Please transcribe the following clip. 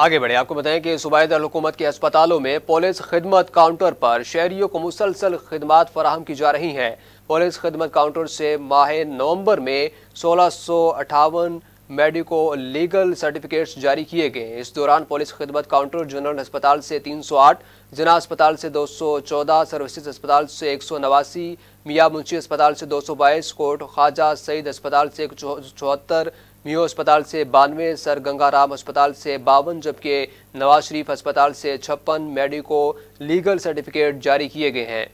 आगे बढ़े आपको बताएं कि सूबाईदार दारकूमत के अस्पतालों में पुलिस खिदमत काउंटर पर शहरियों को मुसलसल खदमात फराहम की जा रही हैं पुलिस खिदमत काउंटर से माह नवंबर में सोलह सौ अठावन मेडिको लीगल सर्टिफिकेट्स जारी किए गए इस दौरान पुलिस खिदमत काउंटर जनरल अस्पताल से 308, जना अस्पताल से 214, सर्विसेज अस्पताल से एक सौ नवासी मियाँ मुंशी अस्पताल से 222, कोट ख्वाजा सईद अस्पताल से एक चौहत्तर मियो अस्पताल से बानवे सर गंगाराम अस्पताल से बावन जबकि नवाज शरीफ अस्पताल से छप्पन मेडिको लीगल सर्टिफिकेट जारी किए गए हैं